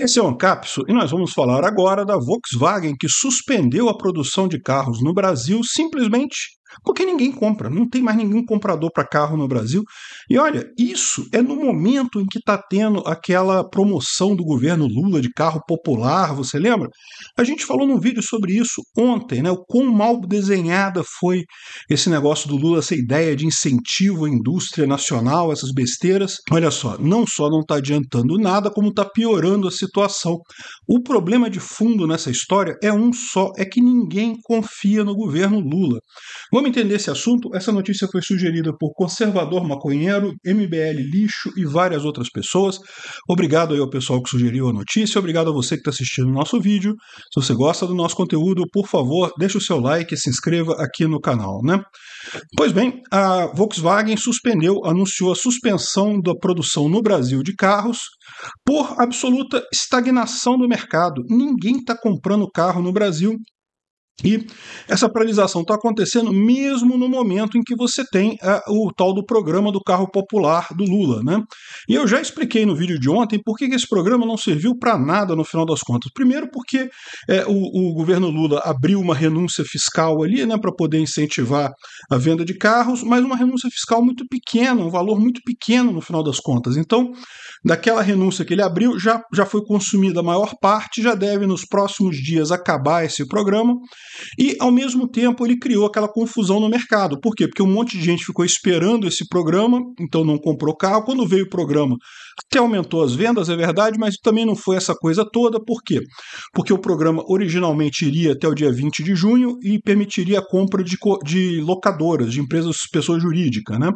Esse é o Ancapso e nós vamos falar agora da Volkswagen que suspendeu a produção de carros no Brasil simplesmente porque ninguém compra, não tem mais nenhum comprador para carro no Brasil. E olha, isso é no momento em que está tendo aquela promoção do governo Lula de carro popular, você lembra? A gente falou num vídeo sobre isso ontem, né? O quão mal desenhada foi esse negócio do Lula, essa ideia de incentivo à indústria nacional, essas besteiras. Olha só, não só não está adiantando nada, como está piorando a situação. O problema de fundo nessa história é um só, é que ninguém confia no governo Lula. Vamos entender esse assunto, essa notícia foi sugerida por conservador maconheiro, MBL lixo e várias outras pessoas. Obrigado aí ao pessoal que sugeriu a notícia, obrigado a você que está assistindo o nosso vídeo. Se você gosta do nosso conteúdo, por favor, deixe o seu like e se inscreva aqui no canal, né? Pois bem, a Volkswagen suspendeu, anunciou a suspensão da produção no Brasil de carros por absoluta estagnação do mercado. Ninguém está comprando carro no Brasil e essa paralisação está acontecendo mesmo no momento em que você tem eh, o tal do programa do carro popular do Lula. Né? E eu já expliquei no vídeo de ontem por que esse programa não serviu para nada no final das contas. Primeiro, porque é, o, o, governo Lula abriu uma renúncia fiscal ali né, para poder incentivar a venda de carros, mas uma renúncia fiscal muito pequena, um valor muito pequeno no final das contas. Então, daquela renúncia que ele abriu, já, já foi consumida a maior parte, já deve nos próximos dias acabar esse programa. E, ao mesmo tempo, ele criou aquela confusão no mercado. Por quê? Porque um monte de gente ficou esperando esse programa, então não comprou carro. Quando veio o programa, até aumentou as vendas, é verdade, mas também não foi essa coisa toda. Por quê? Porque o programa originalmente iria até o dia 20 de junho e permitiria a compra de, de locadoras, de empresas, pessoa jurídica, né?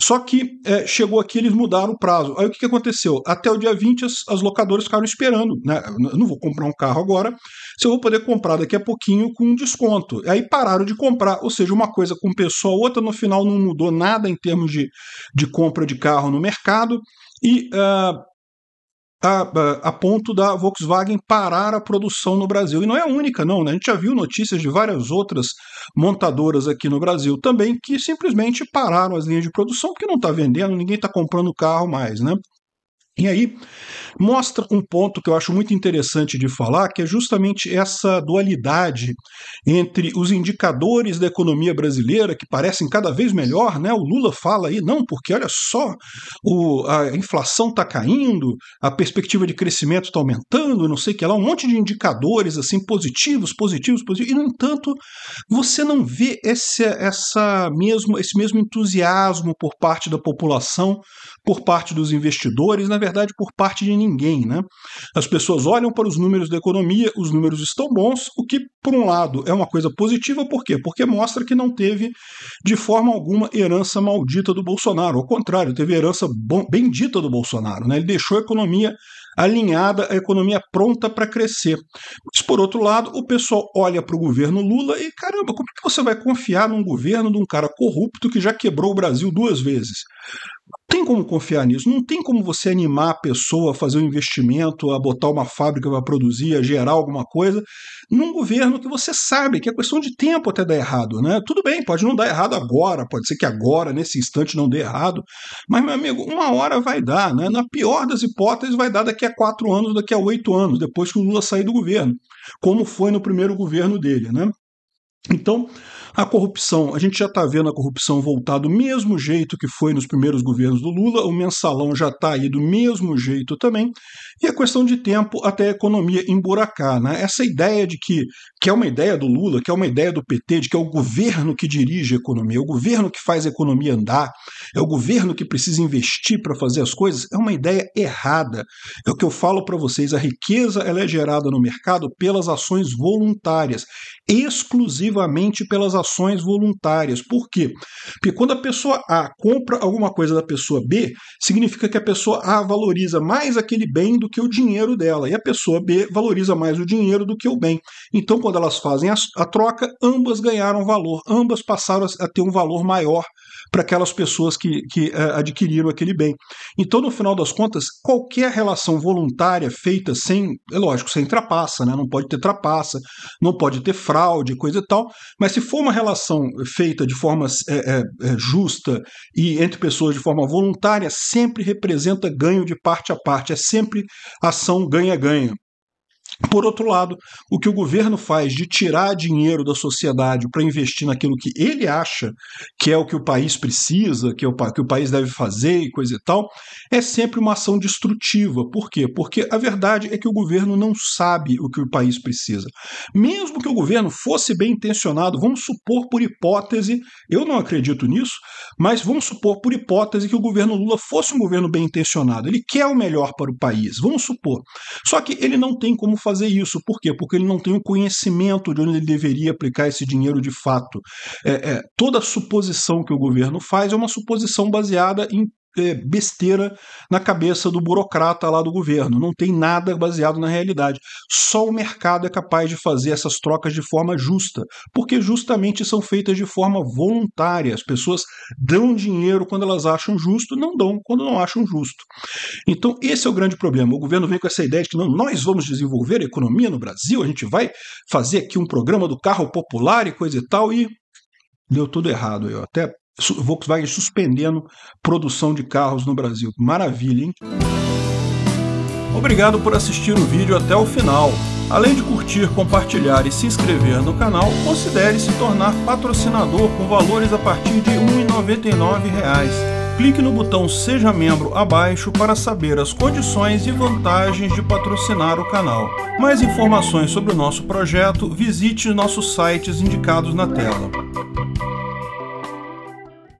Só que é, chegou aqui, eles mudaram o prazo. Aí o que, que aconteceu? Até o dia 20, as, as locadoras ficaram esperando, né? Eu não vou comprar um carro agora, se eu vou poder comprar daqui a pouquinho com com desconto. Aí pararam de comprar, ou seja, uma coisa com pessoa, outra no final não mudou nada em termos de, de compra de carro no mercado. E uh, ah, tá, a, ah, a, ponto da Volkswagen parar a produção no Brasil. E não é a única, não. Né? A gente já viu notícias de várias outras montadoras aqui no Brasil também que simplesmente pararam as linhas de produção porque não está vendendo, ninguém está comprando carro mais. Né? E aí mostra um ponto que eu acho muito interessante de falar, que é justamente essa dualidade entre os indicadores da economia brasileira, que parecem cada vez melhor, né? O Lula fala aí, não, porque olha só, o, a inflação está caindo, a perspectiva de crescimento está aumentando, não sei o que lá, um monte de indicadores assim positivos, positivos, positivos, e no entanto, você não vê esse, essa mesmo, esse mesmo entusiasmo por parte da população, por parte dos investidores, na verdade, por parte de ninguém. Né? As pessoas olham para os números da economia, os números estão bons, o que, por um lado, é uma coisa positiva, por quê? Porque mostra que não teve, de forma alguma, herança maldita do Bolsonaro. Ao contrário, teve herança bendita do Bolsonaro. Né? Ele deixou a economia alinhada, a economia pronta para crescer. Mas, por outro lado, o pessoal olha para o governo Lula e, caramba, como é que você vai confiar num governo de um cara corrupto que já quebrou o Brasil duas vezes? Não tem como confiar nisso, não tem como você animar a pessoa a fazer um investimento, a botar uma fábrica para produzir, a gerar alguma coisa, num governo que você sabe que é questão de tempo até dar errado, né? Tudo bem, pode não dar errado agora, pode ser que agora, nesse instante, não dê errado, mas, meu amigo, uma hora vai dar, né? Na pior das hipóteses, vai dar daqui a quatro anos, daqui a oito anos, depois que o Lula sair do governo, como foi no primeiro governo dele, né? Então, a corrupção, a gente já está vendo a corrupção voltar do mesmo jeito que foi nos primeiros governos do Lula, o mensalão já está aí do mesmo jeito também, e é questão de tempo até a economia emburacar. Né? Essa ideia de que, que é uma ideia do Lula, que é uma ideia do PT, de que é o governo que dirige a economia, é o governo que faz a economia andar, é o governo que precisa investir para fazer as coisas, é uma ideia errada. É o que eu falo para vocês, a riqueza ela é gerada no mercado pelas ações voluntárias, exclusivamente pelas ações doações voluntárias. Por quê? Porque quando a pessoa A compra alguma coisa da pessoa B, significa que a pessoa A valoriza mais aquele bem do que o dinheiro dela, e a pessoa B valoriza mais o dinheiro do que o bem. Então, quando elas fazem a, troca, ambas ganharam valor, ambas passaram a, a ter um valor maior para aquelas pessoas que, que uh, adquiriram aquele bem. Então, no final das contas, qualquer relação voluntária feita sem, é lógico, sem trapaça, né? não pode ter trapaça, não pode ter fraude, coisa e tal, mas se for uma relação feita de forma é, é, é, justa e entre pessoas de forma voluntária sempre representa ganho de parte a parte, é sempre ação ganha-ganha. Por outro lado, o que o governo faz de tirar dinheiro da sociedade para investir naquilo que ele acha que é o que o país precisa, que, é o, que o país deve fazer e coisa e tal, é sempre uma ação destrutiva. Por quê? Porque a verdade é que o governo não sabe o que o país precisa. Mesmo que o governo fosse bem intencionado, vamos supor por hipótese, eu não acredito nisso, mas vamos supor por hipótese que o governo Lula fosse um governo bem intencionado. Ele quer o melhor para o país, vamos supor. Só que ele não tem como fazer isso. Por quê? Porque ele não tem o conhecimento de onde ele deveria aplicar esse dinheiro de fato. É, é, toda suposição que o governo faz é uma suposição baseada em é, besteira na cabeça do burocrata lá do governo. Não tem nada baseado na realidade. Só o mercado é capaz de fazer essas trocas de forma justa, porque justamente são feitas de forma voluntária. As pessoas dão dinheiro quando elas acham justo, não dão quando não acham justo. Então, esse é o grande problema. O governo vem com essa ideia de que não, nós vamos desenvolver a economia no Brasil, a gente vai fazer aqui um programa do carro popular e coisa e tal, e deu tudo errado. Eu até Volkswagen suspendendo produção de carros no Brasil. Maravilha, hein? Obrigado por assistir o vídeo até o final. Além de curtir, compartilhar e se inscrever no canal, considere se tornar patrocinador com valores a partir de R$ 1,99. Clique no botão Seja Membro abaixo para saber as condições e vantagens de patrocinar o canal. Mais informações sobre o nosso projeto, visite nossos sites indicados na tela.